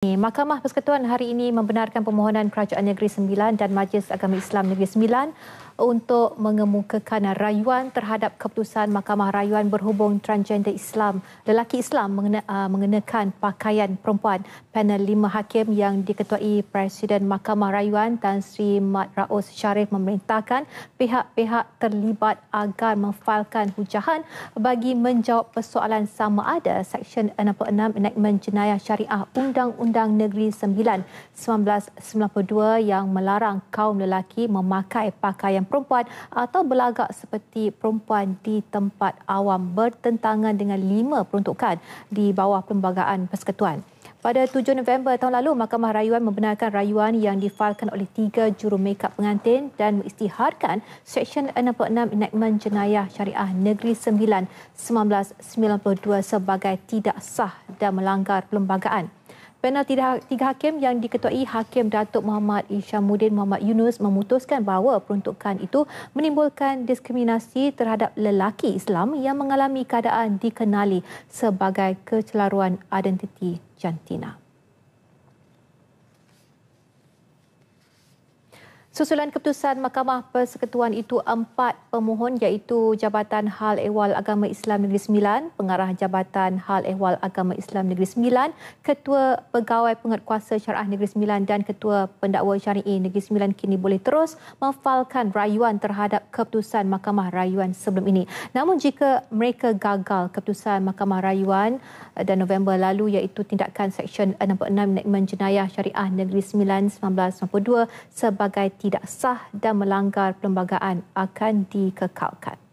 Mahkamah Persekutuan hari ini membenarkan permohonan Kerajaan Negeri Sembilan dan Majlis Agama Islam Negeri Sembilan untuk mengemukakan rayuan terhadap keputusan Mahkamah Rayuan berhubung transgender Islam, lelaki Islam ah, mengenakan pakaian perempuan. Panel lima hakim yang diketuai Presiden Mahkamah Rayuan Tan Sri Mat Raos Syarif memerintahkan pihak-pihak terlibat agar memfailkan hujahan bagi menjawab persoalan sama ada Seksyen 66 Enakmen Jenayah Syariah Undang-Undang Undang-Undang Negeri 9 1992 yang melarang kaum lelaki memakai pakaian perempuan atau berlagak seperti perempuan di tempat awam bertentangan dengan lima peruntukan di bawah Perlembagaan Persekutuan. Pada 7 November tahun lalu, Mahkamah Rayuan membenarkan rayuan yang difailkan oleh tiga juru mekap pengantin dan mengistiharkan Seksyen 66 Enakmen Jenayah Syariah Negeri 9 1992 sebagai tidak sah dan melanggar perlembagaan. Panel ha- tiga, hakim yang diketuai Hakim Datuk Muhammad Isyamuddin Muhammad Yunus memutuskan bahawa peruntukan itu menimbulkan diskriminasi terhadap lelaki Islam yang mengalami keadaan dikenali sebagai kecelaruan identiti jantina. Susulan keputusan Mahkamah Persekutuan itu empat pemohon iaitu Jabatan Hal Ehwal Agama Islam Negeri Sembilan, Pengarah Jabatan Hal Ehwal Agama Islam Negeri Sembilan, Ketua Pegawai Penguatkuasa Syarah Negeri Sembilan dan Ketua Pendakwa Syari'i Negeri Sembilan kini boleh terus memfalkan rayuan terhadap keputusan Mahkamah Rayuan sebelum ini. Namun jika mereka gagal keputusan Mahkamah Rayuan eh, dan November lalu iaitu tindakan Seksyen 66 Enakmen Jenayah Syariah Negeri Sembilan 1992 sebagai tidak sah dan melanggar perlembagaan akan dikekalkan.